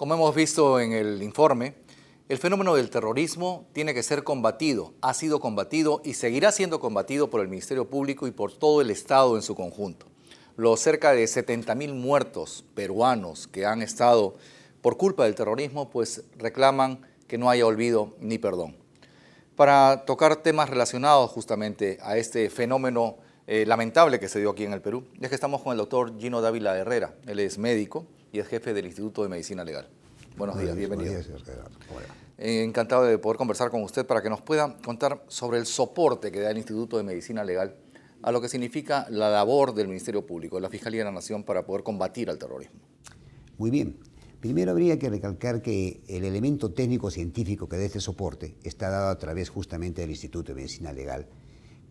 Como hemos visto en el informe, el fenómeno del terrorismo tiene que ser combatido, ha sido combatido y seguirá siendo combatido por el Ministerio Público y por todo el Estado en su conjunto. Los cerca de 70.000 muertos peruanos que han estado por culpa del terrorismo, pues reclaman que no haya olvido ni perdón. Para tocar temas relacionados justamente a este fenómeno eh, lamentable que se dio aquí en el Perú, es que estamos con el doctor Gino Dávila Herrera, él es médico, y es jefe del Instituto de Medicina Legal. Buenos días, bienvenido. Eh, encantado de poder conversar con usted para que nos pueda contar sobre el soporte que da el Instituto de Medicina Legal a lo que significa la labor del Ministerio Público, de la Fiscalía de la Nación para poder combatir al terrorismo. Muy bien. Primero habría que recalcar que el elemento técnico-científico que da este soporte está dado a través justamente del Instituto de Medicina Legal,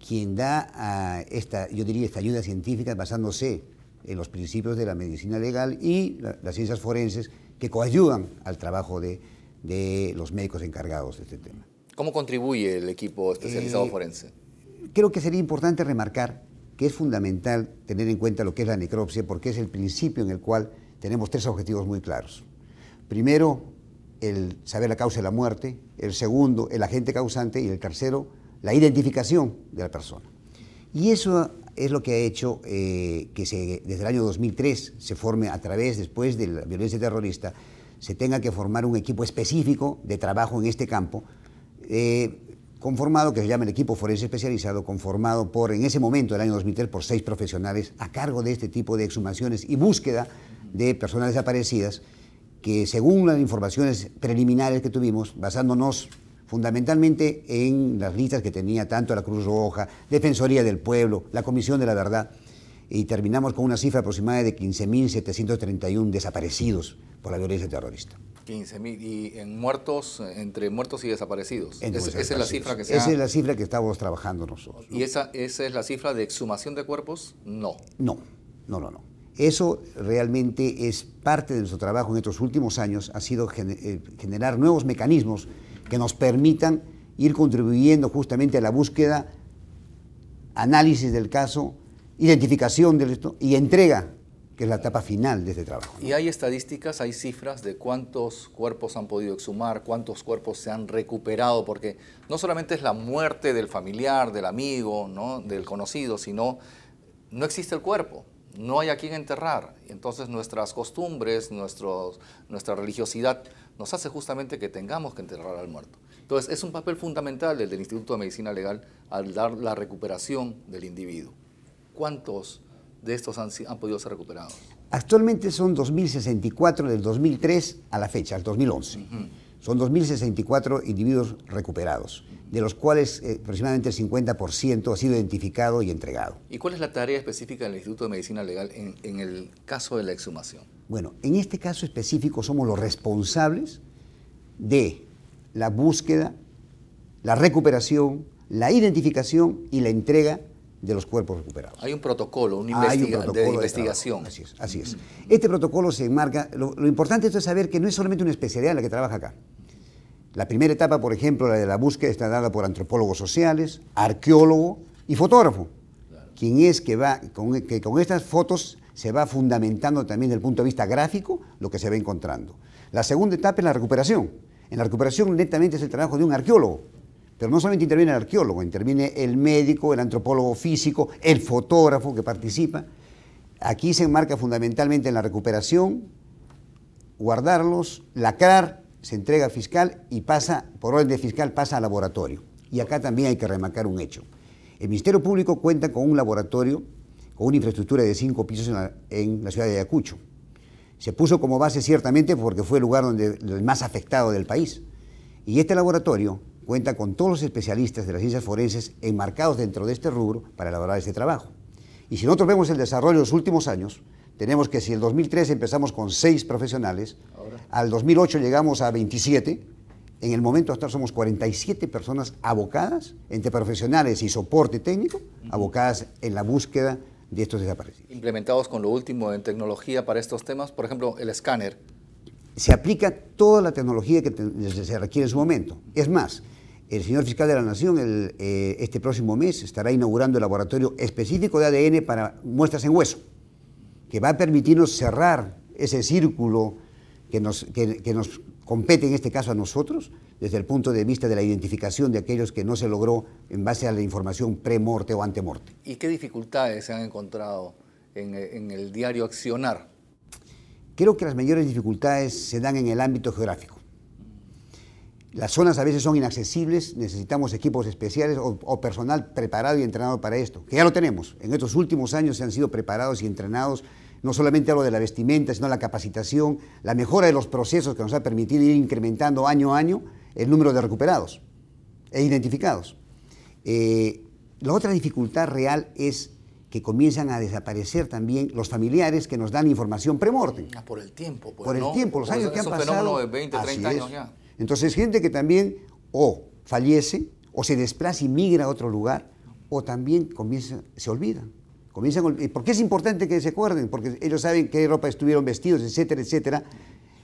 quien da ah, esta, yo diría, esta ayuda científica basándose en los principios de la medicina legal y las ciencias forenses que coayudan al trabajo de, los médicos encargados de este tema. ¿Cómo contribuye el equipo especializado eh, forense? Creo que sería importante remarcar que es fundamental tener en cuenta lo que es la necropsia porque es el principio en el cual tenemos tres objetivos muy claros. Primero, el saber la causa de la muerte, el segundo, el agente causante y el tercero, la identificación de la persona. Y eso es lo que ha hecho eh, que desde el año 2003 se forme a través, después de la violencia terrorista, se tenga que formar un equipo específico de trabajo en este campo, eh, conformado, que se llama el equipo forense especializado, conformado por, en ese momento, del año 2003, por seis profesionales a cargo de este tipo de exhumaciones y búsqueda de personas desaparecidas, que según las informaciones preliminares que tuvimos, basándonos fundamentalmente en las listas que tenía tanto la Cruz Roja, Defensoría del Pueblo, la Comisión de la Verdad, y terminamos con una cifra aproximada de 15.731 desaparecidos por la violencia terrorista. 15.000 y en muertos, entre muertos y desaparecidos. esa es la cifra que se Esa es la cifra que estamos trabajando nosotros. ¿Y esa, esa es la cifra de exhumación de cuerpos? No. No, no, no, no. Eso realmente es parte de nuestro trabajo en estos últimos años, ha sido eh, generar nuevos mecanismos que nos permitan ir contribuyendo justamente a la búsqueda, análisis del caso, identificación del y entrega, que es la etapa final de este trabajo. ¿Y hay estadísticas, hay cifras de cuántos cuerpos han podido exhumar, cuántos cuerpos se han recuperado? Porque no solamente es la muerte del familiar, del amigo, del conocido, sino no existe el cuerpo no hay a quien enterrar. Entonces nuestras costumbres, nuestra religiosidad nos hace justamente que tengamos que enterrar al muerto. Entonces es un papel fundamental el del Instituto de Medicina Legal al dar la recuperación del individuo. ¿Cuántos de estos han, podido ser recuperados? Actualmente son 2.064 del 2003 a la fecha, al 2011. Son 2.064 individuos recuperados, de los cuales eh, aproximadamente el 50% ha sido identificado y entregado. ¿Y cuál es la tarea específica del Instituto de Medicina Legal en el caso de la exhumación? Bueno, en este caso específico somos los responsables de la búsqueda, la recuperación, la identificación y la entrega de los cuerpos recuperados. Hay un protocolo, un, de, investigación. así es, Este protocolo se enmarca, lo, importante es saber que no es solamente una especialidad la que trabaja acá. La primera etapa, por ejemplo, la de la búsqueda, está dada por antropólogos sociales, arqueólogo y fotógrafo, quien es que va, con, que con estas fotos se va fundamentando también desde el punto de vista gráfico lo que se va encontrando. La segunda etapa es la recuperación. En la recuperación netamente es el trabajo de un arqueólogo, pero no solamente interviene el arqueólogo, interviene el médico, el antropólogo físico, el fotógrafo que participa. Aquí se enmarca fundamentalmente en la recuperación, guardarlos, lacrar, se entrega al fiscal y pasa, por orden de fiscal, pasa al laboratorio. Y acá también hay que remarcar un hecho. El Ministerio Público cuenta con un laboratorio, con una infraestructura de cinco pisos en la, ciudad de Ayacucho. Se puso como base ciertamente porque fue el lugar donde el más afectado del país. Y este laboratorio cuenta con todos los especialistas de las ciencias forenses enmarcados dentro de este rubro para elaborar este trabajo. Y si nosotros vemos el desarrollo de los últimos años, tenemos que si el 2003 empezamos con seis profesionales, al 2008 llegamos a 27, en el momento actual somos 47 personas abocadas, entre profesionales y soporte técnico, abocadas en la búsqueda de estos desaparecidos. Implementados con lo último en tecnología para estos temas, por ejemplo, el escáner. Se aplica toda la tecnología que se requiere en su momento. Es más, el señor fiscal de la Nación eh, este próximo mes estará inaugurando el laboratorio específico de ADN para muestras en hueso, que va a permitirnos cerrar ese círculo que nos, compete en este caso a nosotros, desde el punto de vista de la identificación de aquellos que no se logró en base a la información pre-morte o ante-morte. ¿Y qué dificultades se han encontrado en el diario accionar? Creo que las mayores dificultades se dan en el ámbito geográfico. Las zonas a veces son inaccesibles, necesitamos equipos especiales o, personal preparado y entrenado para esto, que ya lo tenemos. En estos últimos años se han sido preparados y entrenados, no solamente a lo de la vestimenta, sino la capacitación, la mejora de los procesos que nos ha permitido ir incrementando año a año el número de recuperados e identificados. Eh, la otra dificultad real es que comienzan a desaparecer también los familiares que nos dan información premortem. Ah, por el tiempo. Pues, por el tiempo, los años que han pasado. Es de 20, 30 años ya. Entonces, gente que también o fallece, o se desplaza y migra a otro lugar, o también se olvida. Comienzan, ¿Por qué es importante que se acuerden? Porque ellos saben qué ropa estuvieron vestidos, etcétera, etcétera.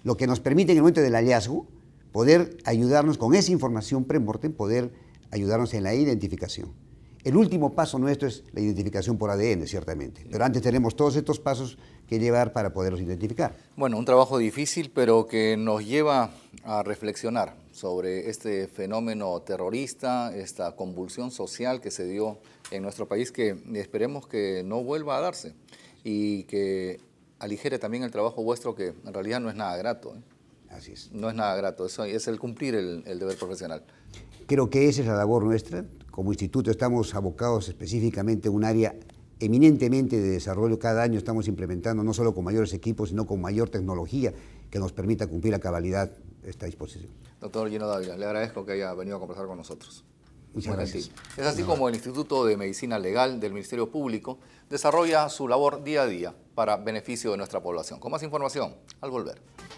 Lo que nos permite en el momento del hallazgo poder ayudarnos con esa información premortem, poder ayudarnos en la identificación. El último paso nuestro es la identificación por ADN, ciertamente, pero antes tenemos todos estos pasos que llevar para poderlos identificar. Bueno, un trabajo difícil, pero que nos lleva a reflexionar sobre este fenómeno terrorista, esta convulsión social que se dio en nuestro país, que esperemos que no vuelva a darse y que aligere también el trabajo vuestro, que en realidad no es nada grato. ¿eh? Así es. No es nada grato, eso es el cumplir el, el deber profesional. Creo que esa es la labor nuestra, como instituto estamos abocados específicamente a un área eminentemente de desarrollo. Cada año estamos implementando no solo con mayores equipos, sino con mayor tecnología que nos permita cumplir a cabalidad esta disposición. Doctor Gino Dávila, le agradezco que haya venido a conversar con nosotros. Muchas gracias. Es así como el Instituto de Medicina Legal del Ministerio Público desarrolla su labor día a día para beneficio de nuestra población. Con más información, al volver.